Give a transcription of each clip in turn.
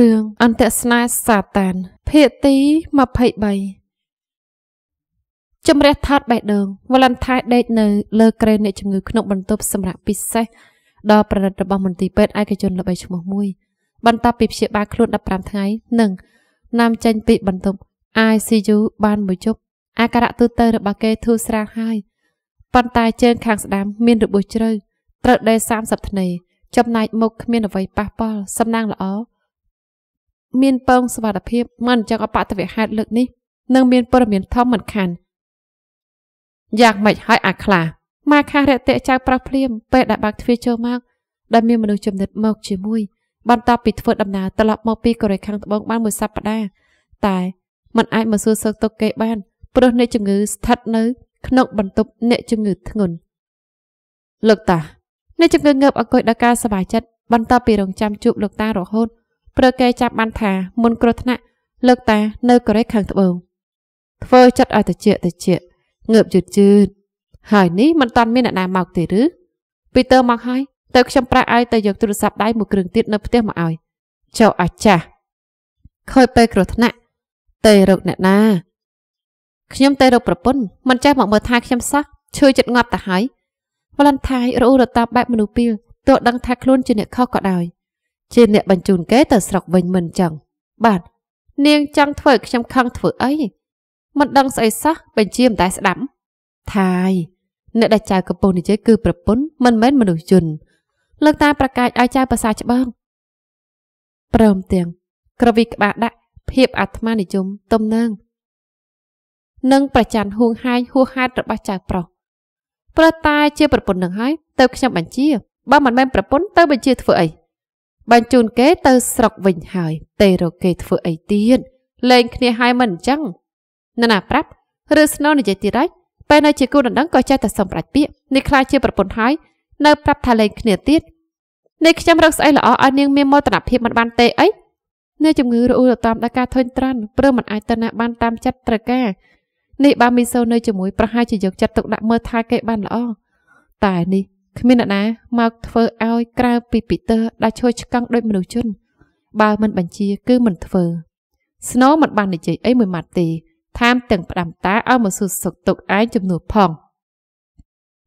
រឿងអន្តស្នេហ៍សាតាន ភាគទី23ជំរះថាតបេះដូងវលន្ថៃដេក នៅលើក្រែនអ្នកជំងឺក្នុងបន្ទប់សម្រាប់ពិសេស ដល់ប្រណិតរបស់មន្ទីរពេទ្យឯកជនល្បីឈ្មោះមួយ បន្ទាប់ពីព្យាបាលខ្លួន15ថ្ងៃនិង នាំចេញពីបន្ទប់ ICU បានមួយជប់អាការៈទូទៅរបស់គេធូរស្រាលហើយប៉ុន្តែជើងខាងស្ដាំមានរបួសជ្រៅត្រូវដេ30ថ្នេរចំណែកមុខគ្មានអ្វីប៉ះពាល់សំណាងល្អមានពងសវត្ថភាពមិនចឹងអបតវហេតុលើកនេះនឹងមានព័ត៌មានធំមិនខានយ៉ាងម៉េចហើយអាខ្លាម៉ាខារតិចៅប្រុសភ្លាម ពេលដែលបាក់ទ្វារចូលមកដែលមានមនុស្សចំណិតមកជាមួយ បន្ទាប់ពីធ្វើដំណើរត្រឡប់មកពីកូរ៉េខាងត្បូងបានមួយសប្តាហ៍តែมันអាចមកសួរសឹកទុកគេបានព្រោះអ្នកជំងឺ ស្ថិតនៅ ក្នុងបន្ទប់អ្នកជំងឺធ្ងន់លោកតាអ្នកជំងឺងើបអង្គុយដល់ការសบายចិត្តបន្ទាប់ពីរងចាំជួបលោកតារហូតព្រឹកគេចាប់បានថាមុនគ្រោះថ្នាក់លើកតានៅកូរ៉េខាងត្បូងធ្វើចិត្តឲ្យតិចតិចងើបយឺតយឺតហើយនេះមិនតាន់មានអ្នកណាមកទេឬពីតើមកហើយទៅខ្ញុំប្រាក់ឲ្យទៅយកទូរស័ព្ទដៃមួយគ្រឿងទៀតនៅផ្ទះមកឲ្យចុះអាចាស់ខ້ອຍពេលគ្រោះថ្នាក់ទៅរកអ្នកណាខ្ញុំទៅរកប្រពន្ធមិនចេះមកមើលថាខ្ញុំសោះឈឺចិត្តងាប់ទៅហើយវ៉ាឡង់ថៃរអ៊ូរតាប់បែបមនុស្សពីលទោះដឹងថាខ្លួនជាអ្នកខុសក៏ដោយជាអ្នកបញ្ជូនគេ ទៅស្រុកវិញមិនចឹងបាទនាងចង់ធ្វើខ្ញុំខឹងធ្វើអីមិនដឹងស្អីសោះបញ្ជាមិនតែស្ដាប់ថាយអ្នកដែលចៅកំពុងនិយាយ គឺ ប្រពន្ធមិនមែនមនុស្សជនលើកតាប្រកាសឲ្យចៅភាសាច្បងព្រមទាំងក្រវីក្បាលដាក់ ភាពអាត្មានិយមទំនើងនិងប្រច័នហួងហាយហួហេតុរបស់ចៅប្រុសព្រោះតែជាប្រពន្ធនឹងហើយទៅខ្ញុំបញ្ជាបើមិនមែនប្រពន្ធទៅបញ្ជាធ្វើអីបញ្ជូនគេទៅស្រុកវិញហើយតេរកគេធ្វើអីទៀតលែងគ្នាហើយមិនអញ្ចឹងណ៎ណាប្រាប់ឬស្នូនិយាយទៀតហើយពេលនៅជាគូដណ្ដឹងក៏ចេះតែសំប្រាច់ពាក្យនេះខ្លាចជាប្រពន្ធហើយនៅប្រាប់ថាលែងគ្នាទៀតនេះខ្ញុំរកស្អីល្អឲ្យនាងមានមោទនភាពមិនបានទេអីនៅជំងឺរអ៊ូរតាមដល់ការធុញទ្រាន់ព្រមមិនអាចទៅណាបានតាមចិត្តត្រូវការនេះបើមីសូនៅជាមួយប្រហែលជាយកចិត្តទុកដាក់មើលថែគេបានល្អតែនេះគ្មានអ្នកណាមកធ្វើឲ្យក្រៅពីពីទ័រដែលឈួយឆ្កឹងដូចមនុស្សជន បើមិនបញ្ជាគឺមិនធ្វើ ស្នូមិនបាននិយាយអីមួយម៉ាត់ទេថាមទាំងផ្ដាំតាឲ្យមកសួរសុខទុក្ខឯងជំនួសផង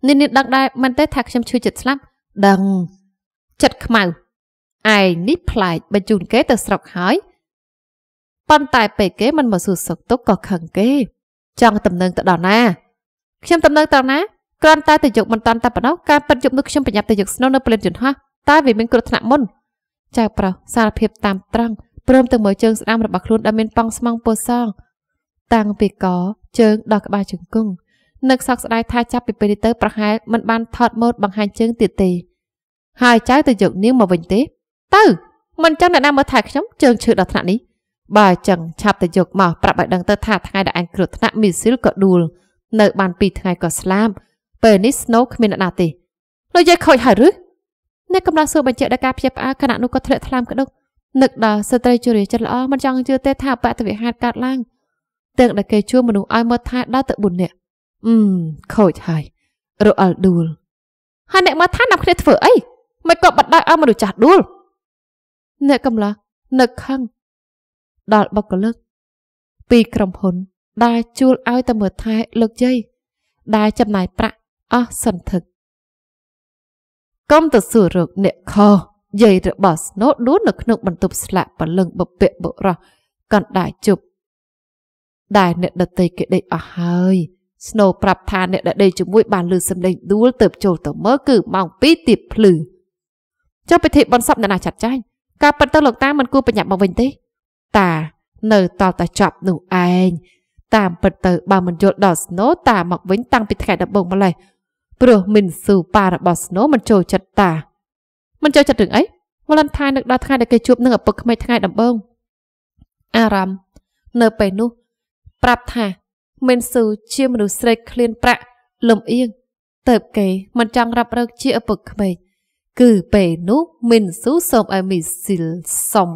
នាងនាងដឹងដែរមិនទេថាខ្ញុំឈឺចិត្តស្លាប់ដឹងចិត្តខ្មៅឯងនេះប្លែកបញ្ជូនគេទៅស្រុកហើយប៉ុន្តែពេលគេមិនមកសួរសុខទុក្ខក៏ខឹងគេ ចង់តំណែងទៅដល់ណា ខ្ញុំតំណែងទៅណាគ្រាន់តែទៅយកមិនតាន់តែប៉ុណ្ណោះការពិតយកនោះខ្ញុំប្រញាប់ទៅយកស្នូនៅព្រលឹមយន្តហោះតែវាមានគ្រោះថ្នាក់មុនចៅប្រុសសារភាព តាមត្រង់ព្រមទាំងមើលជើងស្ដាមរបស់ខ្លួនដែលមានប៉ង់ស្មងពោះសងតាំងពីកជើងដល់ក្បាលជង្គង់នឹកសោកស្ដាយថាចាប់ពីពេលនេះទៅប្រហែលមិនបានថតម៉ូតបង្ហាញ ជើងទៀតទេ ហើយចៅទៅយកនាងមកវិញទេទៅមិនចឹងអ្នកណាមើលថាខ្ញុំជើងឈឺដល់ថ្នាក់នេះបើចឹងឆាប់ទៅយកមកប្រាប់ឲ្យដឹងទៅថាថ្ងៃដែលអញគ្រោះថ្នាក់មីស៊ីលក៏ដួលនៅបាន2ថ្ងៃក៏ស្លាប់ពេលនេះស្នូគ្មានអ្នកណាទេលោកយាយខូចហើយឬអ្នកកំឡុងសួរបញ្ជាក់ដល់ការព្យាបាលខណៈនោះក៏ធ្លាក់ថ្លើមក្តុកនឹកដល់ស្ត្រីជរាចិត្តល្អមិនចង់ជឿទេថាបតវិហារកើតឡើងទាំងដែលគេជួមនុស្សឲ្យមើលថែដល់ទៅ4នាក់អឺខូចហើយរអិលដួលហើយអ្នកមើលថែនាំគ្នាធ្វើអីមិនក៏បដិឲ្យមនុស្សចាស់ដួលអ្នកកំឡោះនឹកខឹងដល់បុគ្គលិកពីក្រុមហ៊ុនដែលជួលឲ្យតែមើលថែលើកយាយដែលចំណាយប្រាក់អស់សន្ធឹកកុំទៅសួររកអ្នកខោយាយរបស់ស្នូដួលនៅក្នុងបន្ទប់ស្លាកពលឹងបពាក់បុរសកណ្ដាលជប់ដែលអ្នកដតីគេដេកអស់ហើយស្នូប្រាប់ថាអ្នកដែលដេកជាមួយបាន លឺសំឡេងដួលទៅចូលទៅមើលគឺម៉ោង2ទៀបភ្លឺចុះពិធីបន់សពអ្នកណាចាត់ចែងការប៉ັດទៅលោកតាមិនគួរប្រញាប់មកវិញទេ តានៅតល់តែចប់នោះឯងតាមពិតទៅបើមិនយល់ដល់ស្នូតាមកវិញតាំងពីថ្ងៃដំបូងម្លេះព្រោះមិនស៊ូប៉ារបស់ស្នូមិនចូលចិត្តតាមិនចូលចិត្តរឿងអីវលិនថៃនឹកដល់ថ្ងៃដែលគេជួបនឹងឪពុកក្មេកថ្ងៃដំបូងអារម្មណ៍នៅពេលនោះ ប្រាប់ថាមិនស៊ូជាមនុស្សស្រេកឃ្លានប្រាក់លំអៀងតើបគេមិនចង់រាប់រកជាឪពុកក្មេកគឺពេលនោះមិនស៊ូសូមឲ្យមីស៊ីលសុំ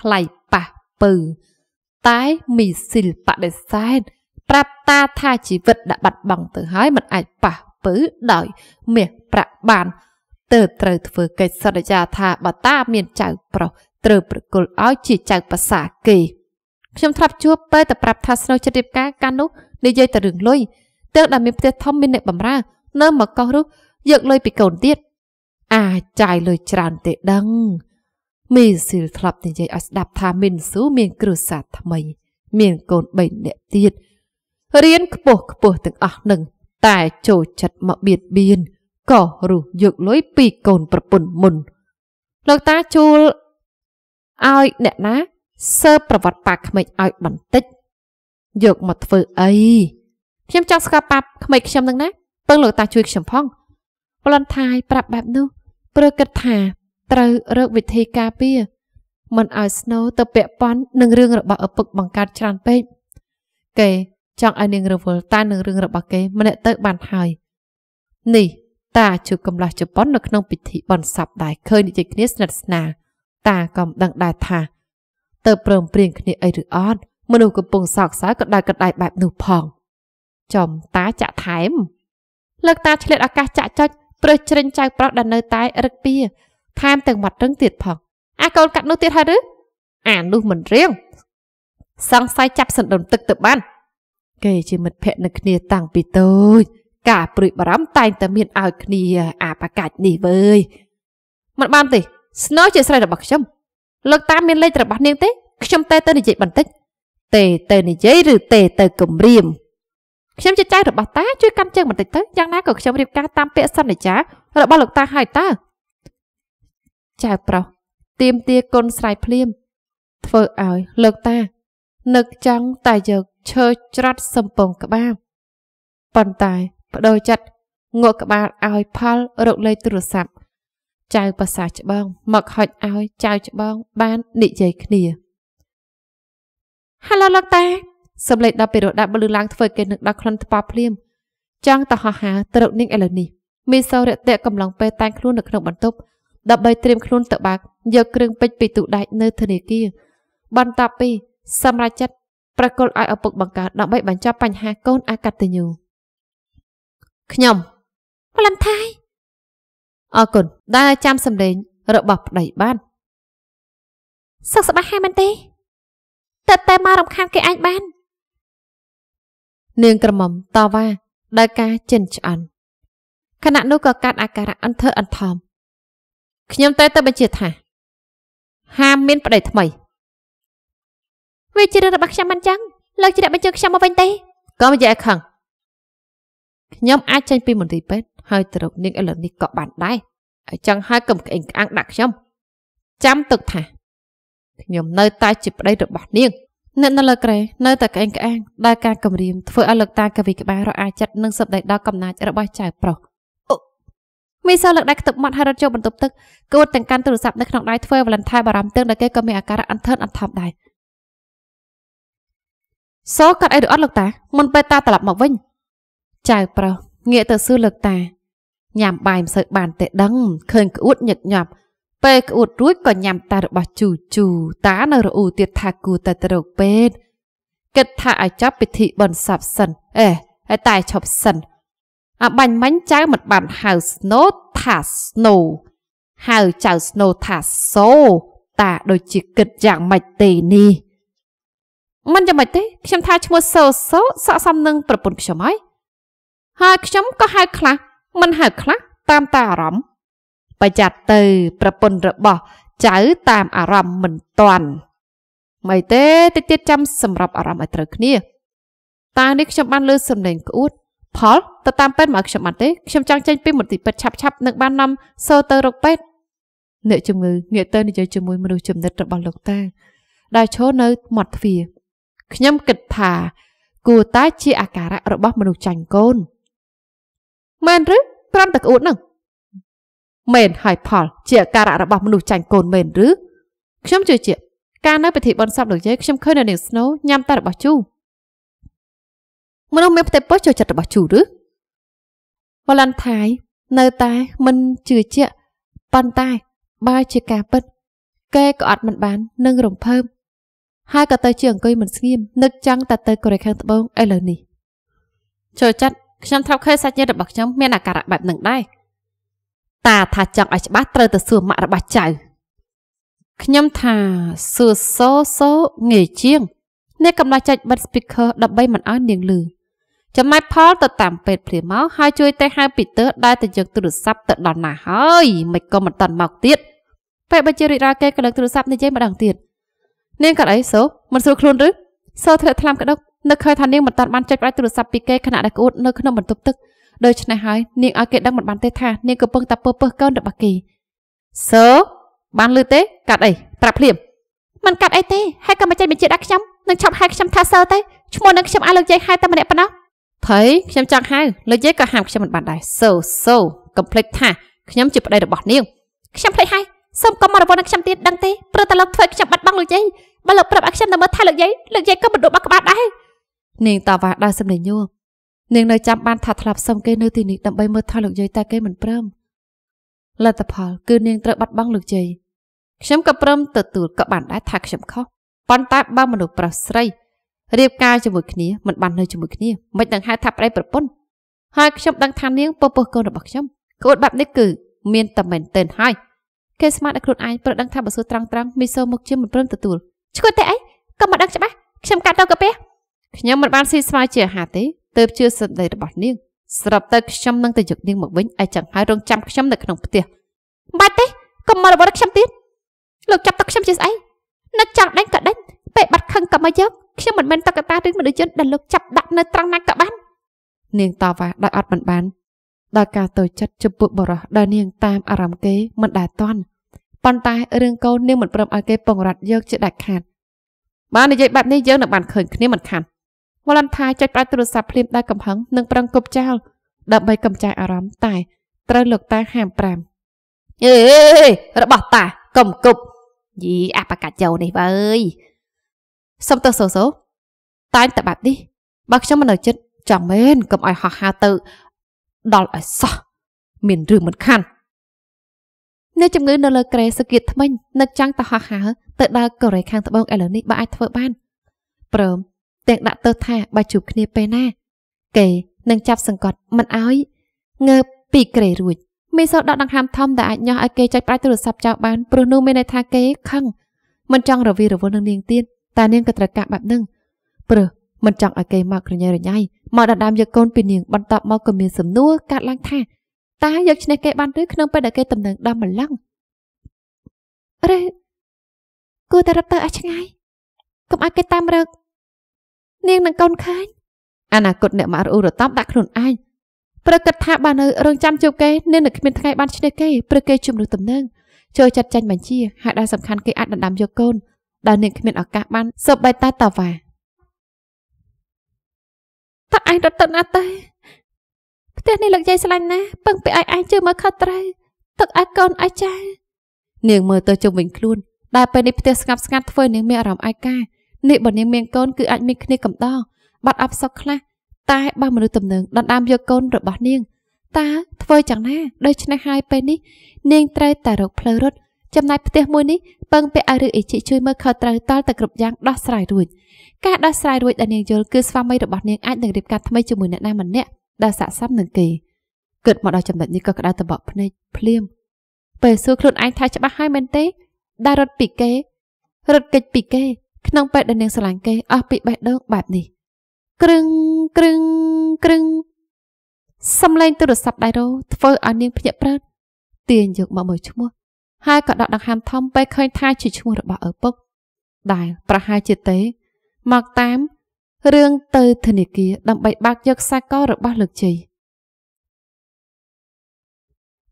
ថ្លៃប៉ះពើតែមីស៊ីលបដិសេធប្រាប់តាថាជីវិតដាក់បាត់បង់ទៅហើយមិនអាចប៉ះពៅដោយមាសប្រាក់បានទើបត្រូវធ្វើកិច្ចសន្យាថាបើតា មានចៅប្រុសត្រូវប្រគល់ឲ្យជាចៅប្រសាគេខ្ញុំធ្លាប់ជួបពេលតែប្រាប់ថាស្នូចិត្តរៀបការកាលនោះនិយាយតែរឿងលុយទើបតែមានផ្ទះធំមានអ្នកបម្រើនៅមកកោះរុះយកលុយពីកូនទៀត អាចាយលុយច្រើនទេដឹងមីស៊ីលធ្លាប់និយាយឲ្យស្ដាប់ថាមីនស៊ូមានគ្រួសារថ្មី មានកូន3នាក់ទៀតរៀនខ្ពស់ខ្ពស់ទាំងអស់នឹងតែចូលចិត្តមកបៀតបៀនក៏រុះយកលុយពីកូនប្រពន្ធមុនលោកតាជួលឲ្យអ្នកណាសើប្រវត្តិប៉ាក្មេកឲ្យបន្តិច យកមកធ្វើអីខ្ញុំចង់ស្គាល់ប៉ាក្មេកខ្ញុំនឹងណាពឹងលោកតា ជួយខ្ញុំផងប្លន់ថាយប្រាប់បែបនោះព្រោះគិតថាត្រូវរកវិធីការពារមិនឲ្យស្នូទៅពាក់ព័ន្ធនឹងរឿងរបស់ឪពុកបង្កើតច្រើនពេកគេចង់ឲ្យនាងរវល់តែនឹងរឿងរបស់គេម្នាក់ទៅបានហើយនេះ តាជួបកំឡោះជប៉ុននៅក្នុងពិធីបន់សពដែរឃើញនិយាយគ្នាស្និទ្ធស្នាលតាក៏មិនដឹងដែរថាទៅព្រមព្រៀងគ្នាអីឬអត់មនុស្សកំពុងសោកសៅក៏ដៅក្តៅបែបនោះផងចំតាចាក់ថែមលើកតាឆ្លៀតឱកាសចាក់ចុចព្រឹសជ្រិញចៅប្រុសដែលនៅតែរឹកពីថែមទាំងមាត់រឹងទៀតផង អាកូនកាត់នោះទៀតហើយឬអានោះមិនរៀងសង្ស័យចាប់សណ្ដុំទឹកទៅបានគេជាមិត្តភក្តិនឹងគ្នាតាំងពីតូចការព្រួយបារម្ភតែងតែមានឲ្យគ្នា អាបកាច់នេះវើយ មិនបានទេស្នូជាស្រីរបស់ខ្ញុំលោកតាមានលេខរបស់នាងទេខ្ញុំតែទៅនិយាយបន្តិចទេទៅនិយាយឬទេទៅគំរាម ខ្ញុំជាចៅរបស់តាជួយកាន់ជើងបន្តិចទៅយ៉ាងណាក៏ខ្ញុំរៀបការតាមពាក្យសន្យារបស់លោកតាហើយតើចៅប្រុសទៀមទាគុណស្រ័យភ្លាមធ្វើឲ្យលោកតានឹកចង់តែយកឈើច្រត់សំពងក្បាលប៉ុន្តែបដូរចិត្តងក់ក្បាលឲ្យផលរកលេខទូរស័ព្ទចៅប្រសាច្បងមកហុចឲ្យចៅច្បងបាននិយាយគ្នាហាឡូលោកតាសំឡេងដល់ពីរោះដាក់បលឺឡើងធ្វើគេនឹកដល់ខ្លួនថ្ប៉ភ្លាមចង់តហោះហាត្រកនាងឥឡូវនេះមីសូររតៈកំឡុងពេលតែងខ្លួននៅក្នុងបន្ទប់ដើម្បីត្រៀមខ្លួនទៅបាក់យកគ្រឿងពេជ្រពីទូដែកនៅធនាគារបន្ទាប់ពីសម្រាប់ចិត្តប្រកុលឲ្យឪពុកបង្កើតដើម្បីបញ្ចប់បញ្ហាកូនអកតញ្ញូខ្ញុំម្លឹមថៃអរគុណដែលចាំសម្លេងរបស់ប្តីបានសុខសប្បាយហើយមែនទេតើតែមករំខានគេអាចបាន នាងក្រមុំតវ៉ាដោយការចិនឆ្អន់ខណៈនោះក៏កាត់អាការៈអន្ធើអន្ថមខ្ញុំតែទៅបញ្ជាថា ហាមមាន ប្តីថ្មីវាជារឿងរបស់ខ្ញុំមិនចឹងលោកជ្រាបបញ្ជើខ្ញុំមកវិញទេក៏មិនយល់ខឹងខ្ញុំអាចចេញពីមន្ទីរពេទ្យហើយទៅរកនាងឥឡូវនេះក៏បានដែរអញ្ចឹងហើយកុំក្អេងក្អាងដាក់ខ្ញុំចាំទុកថាខ្ញុំនៅតែជាប្តីរបស់នាងអ្នកនៅលើក្រែនៅតែក្អេងក្អាងដែលការគំរាមធ្វើឲ្យលោកតា កវីក្បាលរអាចិត្តនិងសម្ដីដល់កំណាចរបស់ចៅប្រុសមីសោលើកដៃខ្ទប់មាត់ហើយរត់ចូលបន្ទប់ទឹកគួតទាំងកាន់ទូរស័ព្ទនៅក្នុងដៃធ្វើវ៉ាឡង់ថែបារម្ភទាំងដែលគេក៏មានអាការៈអន្ធិនអន្ធប់ដែរសកាត់អីឬអត់លោកតាមុនពេលតាត្រឡប់មកវិញចៅប្រុសងាកទៅសួរលោកតាញ៉ាំបាយមិនសូវបានទេដឹងឃើញក្អួតញឹកញាប់ពេលក្អួតរួចក៏ញ៉ាំតារបស់ជូជូតានៅរអ៊ូទៀតថាគូតែទៅរកពេទ្យគិតថាឲ្យចាប់ពិធីបន់សពសិនអេហើយតែឈប់សិនអាបាញ់មិញចៅមិនបានហៅស្នូថាស្នូហៅចៅស្នូថាសូតាដូចជាគិតយ៉ាងម៉េចទេនេះមិនយ៉ាងម៉េចទេខ្ញុំថាឈ្មោះសូសូស័កសមនឹងប្រពន្ធខ្ញុំហើយហើយខ្ញុំក៏ហៅខ្លះមិនហៅខ្លះតាមតាអារម្មណ៍ប្រយ័ត្នទៅ ប្រពន្ធរបស់ចៅតាមអារម្មណ៍មិនតន់មិនទេតិចទៀតចាំសម្រាប់អារម្មណ៍ឲ្យត្រូវគ្នា តានេះខ្ញុំបានលើសំឡេងក្អួតផលទៅតាមពេទ្យមកខ្ញុំបាត់ទេខ្ញុំចង់ចេញពីមន្ទីរពេទ្យឆាប់ឆាប់នឹងបាននាំសូទៅរកពេទ្យអ្នកជំងឺងាកទៅនិយាយជាមួយមនុស្សចំណិតរបស់លោកតាដែលឈរនៅមាត់ទ្វារខ្ញុំគិតថាគួរតែជាអាការៈរបស់មនុស្សចាញ់កូនមែនឬប្រាំតែក្អួតនឹងមែនហើយផលជាអាការៈរបស់មនុស្សចាញ់កូនមែនឬខ្ញុំជឿជាក់កាលនៅពិធីបុណ្យសពលោកយាយខ្ញុំឃើញនៅនាងស្នូញ៉ាំតែរបស់ជូមនុស្សមានផ្ទៃពោះចូលចិត្តរបស់ជូឬវ៉ាឡង់ថៃនៅតែមិនជឿជាក់ប៉ុន្តែបើជាការពិតគេក៏អត់មិនបាននឹងរំភើបហើយក៏ទៅជាអង្គុយមិនស្ងៀមនឹកចង់តែទៅកូរ៉េខាងត្បូងឥឡូវនេះចូលចិត្តខ្ញុំធ្លាប់ឃើញសាច់ញាតិរបស់ខ្ញុំមានអាការៈបែបហ្នឹងដែរតាថាចង់ឲ្យច្បាស់ត្រូវទៅសួរម៉ាក់របស់ចៅខ្ញុំថាសួរសូសូងាយជាងអ្នកកំឡោះចុចបិទ speaker ដើម្បីមិនឲ្យនាងឮចំណែកផលទៅតាមពេទ្យព្រាមមកហើយជួយតែហៅពីទើដែលទៅយកទូរស័ព្ទទៅដល់ណាហើយមិនក៏មិនតាន់មកទៀតពេលបើជារីករាយគេក៏លើកទូរស័ព្ទនិយាយម្ដងទៀតនាងកាត់អីសូមិនស្រួលខ្លួនឬសូធ្លាក់ថ្លាមក្តុកនឹកឃើញថានាងមិនតាន់បានចុចប្រាច់ទូរស័ព្ទពីគេខណៈដែលក្អួតនៅក្នុងបន្ទប់ទឹកដូច្នេះហើយនាងឲ្យគេដឹងមិនបានទេថានាងកំពុងតែពើពើកូនរបស់គេសូ បានលឺទេ កាត់អីប្រាប់ភ្លាមមិនកាត់អីទេហើយក៏មិនចេញបញ្ជាដាក់ខ្ញុំនឹងឆប់ហៅខ្ញុំថាសូទេឈ្មោះនឹងខ្ញុំឲ្យលោកយាយហៅតែម្នាក់ប៉ុណ្ណោះភ័យខ្ញុំចង់ហៅលោកយាយក៏ហាមខ្ញុំមិនបានដែរសូសូកុំភ្លេចថាខ្ញុំជាប្តីរបស់នាងខ្ញុំភ្លេចហើយសូមកុំមករវល់នឹងខ្ញុំទៀតដឹងទេព្រោះតែលោកធ្វើខ្ញុំបាត់បង់លោកយាយបើលោកប្រាប់ឲ្យខ្ញុំទៅមើលថាលោកយាយលោកយាយក៏មិនដួលបាក់ក្បាលដែរនាងតាវ៉ាដើរសំលេងញួរនាងនៅចាំបានថាធ្លាប់សុំគេនៅទីនេះដើម្បីមើលថតលោកយាយតែគេមិនព្រមលទ្ធផលគឺនាងត្រូវបាត់បង់លោកយាយខ្ញុំក៏ព្រមទទួលក៏បានដែរថាខ្ញុំខុសប៉ុន្តែបើមនុស្សប្រុសស្រីរៀបការជាមួយគ្នាមិនបាននៅជាមួយគ្នាមិនដឹងហៅថាប្តីប្រពន្ធហើយខ្ញុំដឹងថានាងពពុះកូនរបស់ខ្ញុំក្បួនបែបនេះគឺមានតែមែនទែនហើយគេស្មានដល់ខ្លួនឯងព្រោះដឹងថាបើសួរត្រង់ត្រង់មីសូមកជាមិនព្រមទទួលឈួតតែអីក៏មិនដឹងច្បាស់ខ្ញុំកាត់ទៅកាពះខ្ញុំមិនបានស៊ីស្មៅជាអាហារទេទើបជឿសិទ្ធិរបស់នាងស្រាប់តែខ្ញុំនឹងទៅយកនាង មកវិញឲ្យចង្ហើយរងចាំខ្ញុំនៅក្នុងផ្ទះបាត់ទេកុំមករបស់ខ្ញុំទៀតលោកចាប់ទៅខ្ញុំជាស្អីនឹកចង់ដេញក៏ដេញពេលបាត់ខឹងក៏មកយក ខ្ញុំមិនមែនតកតាឬមនុស្សជនដែលលោកចាប់ដាក់នៅត្រង់ណាក៏បាន នាងតវ៉ាដោយអត់មិនបានដោយការតូចចិត្តចំពោះបរោះដែលនាងតាមអារម្មណ៍គេមិនដែលតន់ប៉ុន្តែរឿងកូននាងមិនព្រមឲ្យគេពង្រត់យកជាដាច់ខាតបាននិយាយបែបនេះយើងនៅបានឃើញគ្នាមិនខានវ៉ាឡន់ថាចុចប្រាច់ទូរស័ព្ទភ្លាមដោយកំហឹងនិងប្រឹងគប់ចោលដើម្បីកំចាយអារម្មណ៍តែ ត្រូវលោកតាហាមប្រាំអេរបស់តាកុំគប់យីអបកាចោនេះវើយសុំទោសសូសូតែតែបែបនេះបើខ្ញុំមិននៅចិត្តចង់មែនកុំឲ្យហោះហើរទៅដល់ឲ្យសោះមានរឿងមិនខាន់អ្នកជំងឺនៅលើក្រេសគៀតថ្មិញនឹកចង់ទៅហោះហើរទៅដល់កូរ៉េខាងត្បូងឥឡូវនេះបើអាចធ្វើបានព្រមទាំងដាក់ទើសថាបើជួបគ្នាពេលណា គេនឹងចាប់សង្កត់មិនអោយងើបពីក្រេរួចមេសោដកដង្ហើមធំដែលអាចញាស់ឲ្យគេចុចប្រាច់ទូរស័ព្ទចោលបានព្រោះនោះមានន័យថាគេខឹងមិនចង់រវីរវល់នឹងនាងទៀតតែនាងក៏ត្រូវការបែបហ្នឹងព្រោះមិនចង់ឲ្យគេមកក្រញ៉ៃរញ៉ៃមកដណ្ដើមយកកូនពីនាង បន្ទាប់មកក៏មានសំណួរកាត់ឡើងថាតើយកឈ្នះគេបានឬក្នុងពេលដែលគេតំណែងដល់ម្លឹងឬគួរតែរឹបទៅឲ្យឆ្ងាយកុំឲ្យគេតាមរឹកនាងនឹងកូនខាញ់អនាគតអ្នកម៉ាក់រអ៊ូរតំដាក់ខ្លួនឯងព្រឹកគិតថាបាននៅរឿងចាំជួបគេនាងនឹងគ្មានថ្ងៃបានឈ្នះគេព្រឹកគេ ជំនួសតំណែងចូលចាត់ចែងបញ្ជាហើយដែលសំខាន់គេអាចដណ្ដើមយកកូនដែលនាងគ្មានឱកាសបានសូម្បីតែតាវ៉ាតើឯងរត់ទៅណាទេផ្ទះនេះលោកយាយស្លាញ់ណាស់ពឹងពាក់ឲ្យឯងជឿមើលខុសត្រូវទឹកឲ្យកូនឲ្យចានាងមើលទៅជុំវិញខ្លួនដែលពេលនេះផ្ទះស្ងប់ស្ងាត់ធ្វើនាងមានអារម្មណ៍ឯកានេះបើនាងមានកូនគឺអាចមានគ្នាកំដរបាត់អបសុកខ្លះតែបើមនុស្សទំនឹងដណ្ដើមយកកូនរបស់នាងតើធ្វើយ៉ាងណា ដូច្នេះហើយពេលនេះ នាងត្រូវតែរកផ្លូវរត់ចំណែកផ្ទះមួយនេះពឹងពាក់ឲ្យឬអេជីជួយមើលខុសត្រូវតល់តែគ្រប់យ៉ាងដោះស្រាយរួចការដោះស្រាយរួចដែលនាងយល់គឺស្វាមីរបស់នាងអាចនឹងរៀបការថ្មីជាមួយអ្នកណាម្នាក់ដែលស័កសមនឹងគេគិតមកដល់ចំណុចនេះក៏ក្តៅតបក់ភ្នែកភ្លាមពេលសួរខ្លួនឯងថាច្បាស់ហើយមែនទេដែលរត់ពីគេរត់គេចពីគេក្នុងពេលដែលនាងស្រឡាញ់គេអស់ពីបេះដូងបែបនេះគ្រឹងគ្រឹងគ្រឹងសំឡេងទូរស័ព្ទដៃរោធ្វើឲ្យនាងភ្ញាក់ព្រើតទាញយកមកមើលឈ្មោះហើយក៏ដកដង្ហើមធំពេលឃើញថាជាឈ្មោះរបស់ឪពុកដែលប្រហែលជាទេ មកតាមរឿងទៅធនាគារដើម្បីបាក់យកខ្សែករបស់លោកជ័យ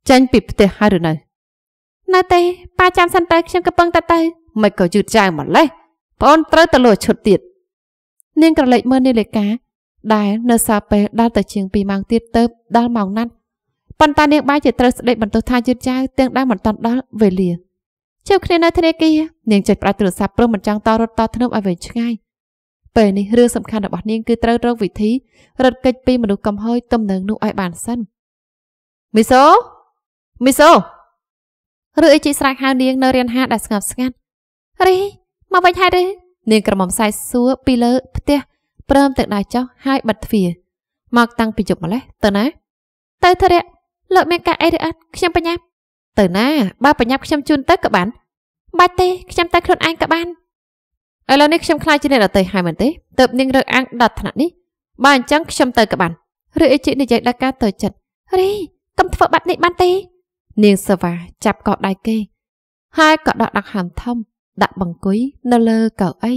ចេញពីផ្ទះហើយឬនៅនៅទេប៉ាចាំសិនទៅខ្ញុំកំពុងតែទៅមិនក៏យឺតយ៉ាវម្ល៉េះបងត្រូវទៅលោឈុតទៀតនាងក្រឡេកមើលនាឡិកាដែលនៅសាពេលដល់តែជាង2ម៉ោងទៀតទៅដល់ម៉ោងណាត់ប៉ុន្តែនាងបាយជាត្រូវស្ដេចបន្ទោសថាយឺតយ៉ាវទាំងដែលមិនតាន់ដល់វេលាជួបគ្នានៅធនាគារនាងចេញប្រាច់ទូរស័ព្ទព្រមមិនចង់តរត់តធ្នប់ឲ្យវិញឆ្ងាយពេលនេះរឿងសំខាន់របស់នាងគឺត្រូវរកវិធី រត់គេចពីមនុស្សកំហុយទំនឹងនោះឲ្យបានសិនមីសូមីសូឬអីជីស្រែកហៅនាងនៅរានហាដែលស្ងប់ស្ងាត់រីមកវិញហើយឬនាងក្រមុំសាយសួរពីលើ ផ្ទះព្រមទាំងដើរចុះហើយបិទទ្វារមកតាំងពីយប់ម្លេះទៅណាទៅធរៈលោកមានការអីឬអត់ខ្ញុំបញ្ញាប់ទៅណាបើបញ្ញាប់ខ្ញុំជូនទៅក៏បានបាច់ទេខ្ញុំទៅខ្លួនឯងក៏បានឥឡូវនេះខ្ញុំខ្លាចជាអ្នកដតីហើយមែនទេទៅនាងរើអាំងដល់ថ្នាក់នេះបើអញ្ចឹងខ្ញុំទៅក៏បានឬអីជីនិយាយដល់ការទៅចិត្តរីកុំធ្វើបែបនេះបានទេ នាងសាវ៉ាចាប់កោដៃគេ ហើយក៏ដកដាក់ហាមធំដាក់បង្គុយនៅលើកៅអី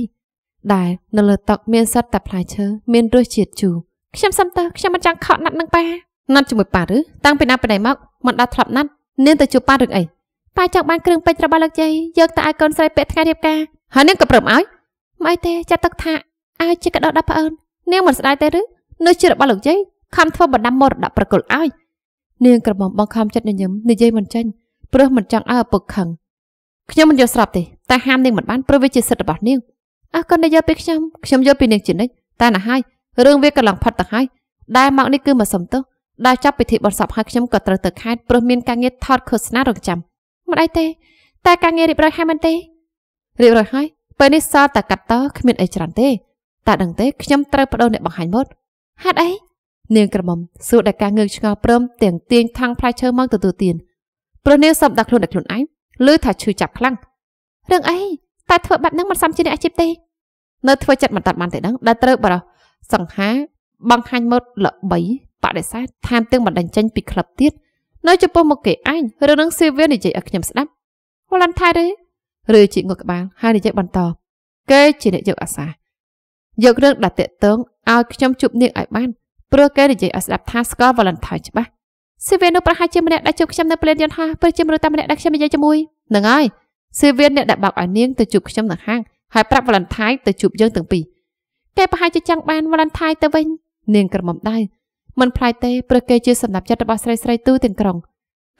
ដែលនៅលើតុមានសិតតែផ្លែឈើមានរសជាតិជូរខ្ញុំសុំទៅខ្ញុំមិនចង់ខកណាត់នឹងប៉ាណាត់ជាមួយប៉ាឬតាំងពីណាពីណៃមកមិនដាច់ធ្លាប់ណាត់នាងទៅជួបប៉ារឿងអីប៉ាចង់បានគ្រឿងពេជ្ររបស់លោកជ័យយកទៅឲ្យកូនស្រីពាក់ថ្ងៃរៀបការហើយនាងក៏ព្រមឲ្យម៉ៃទេចាត់ទឹកថាអាយជាកដោដល់ប្អូននាងមិនស្ដាយទេឬនៅជារបស់លោកជ័យខំធ្វើបណ្ដាំមរតកប្រកុលឲ្យនាងក្រមុំបង្ខំចិត្តញញឹមនិយាយមិនចាញ់ព្រោះមិនចង់ឲ្យឪពុកខឹងខ្ញុំមិនយល់ស្របទេ តែហាមនាងមិនបានព្រោះវាជាសិទ្ធិរបស់នាងអះក៏និយាយពីខ្ញុំខ្ញុំយល់ពីនាងជានិច្ចតែណាហើយរឿងវាកន្លងផុតទៅហើយដែលមកនេះគឺមិនសមទោសដែលចាប់ពិធីបុណ្យសពហើយខ្ញុំក៏ត្រូវទៅខេត្តព្រោះមានការងារថតឃោសនារងចាំមិនអីទេតែការងាររៀបរយហើយមិនទេរៀបរយហើយពេលនេះសល់តែកាត់តគ្មានអីច្រើនទេតាដឹងទេខ្ញុំត្រូវបដូរអ្នកបង្ហាញមុតហេតុអីនាងក្រមុំសួរដល់ការងើកឆ្ងល់ព្រមទាំងទាញថាំងផ្លែឈើមកទទួលទានព្រោះនាងសពដាក់ខ្លួនដល់ខ្លួនឯងឮថាឈឺចាប់ខ្លាំងរឿងអីតែធ្វើបែបហ្នឹងមិនសមជាអ្នកអាជីពទេ នៅធ្វើចិត្តមិនតាត់បានទេដឹងដែលត្រូវបរោះសង្ហា បង្ហាញមុតល្បីបដិសេធថែមទាំងបណ្ដឹងចេញពីក្លឹបទៀតនៅចំពោះមុខគេឯងរឿងនឹងស៊ីវានិយាយឲ្យខ្ញុំស្ដាប់វ៉ាឡាន់ថៃទេឬជីកមួយក្បាលហើយនិយាយបន្តគេជាអ្នកយកអាសាយករឿងដាក់តាក់ទងឲ្យខ្ញុំជប់នាងឲ្យបានព្រោះគេនិយាយឲ្យស្ដាប់ថាស្គាល់ Valentine ច្បាស់ស៊ីវៀននោះប្រហែលជាម្នាក់ដែលជួបខ្ញុំនៅពលានយន្តហោះពេលជាមនុស្សតាមម្នាក់ដែលខ្ញុំនិយាយជាមួយនឹងហើយស៊ីវៀនអ្នកដែលបោកឲ្យនាងទៅជួបខ្ញុំនៅហាងហើយប្រាប់ Valentine ទៅជួបយើងទាំងពីរគេប្រហែលជាចង់បាន Valentine ទៅវិញនាងក្រមុំដៃមិនផ្លាយទេព្រោះគេជាសម្ដាប់ចិត្តរបស់ស្រីស្រីទូទាំងក្រុង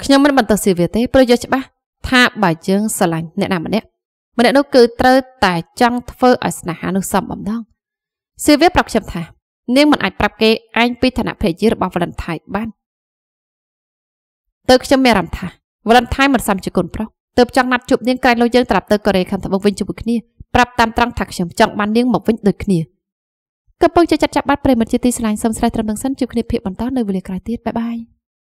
ខ្ញុំមិនបន្តស៊ីវៀទេព្រោះយកច្បាស់ថាបើយើងស្រឡាញ់អ្នកណាម្នាក់ម្នាក់នោះគឺត្រូវតែចង់ធ្វើឲ្យស្នេហានោះសមបំដងស៊ីវាប្រាប់ខ្ញុំថានាងមិនអាចប្រាប់គេឯងពីឋានៈភរិយារបស់វ៉ាឡិនថៃបានទៅខ្ញុំមានអារម្មណ៍ថាវ៉ាឡិនថៃមិនសមជាកូនប្រុសទើបចង់ណាត់ជួបនាងក្រែងលោកយើងត្រាប់ទៅកូរ៉េខាងត្បូងវិញជាមួយគ្នាប្រាប់តាមត្រង់ថាខ្ញុំចង់បាននាងមកវិញដូចគ្នាកំពុងជាចាត់ចាប់បាត់ប្រិមិត្តជាទីស្រឡាញ់សូមស្រេចត្រឹមនឹងសិនជួបគ្នាភាគបន្តនៅវេលាក្រោយទៀតបាយបាយ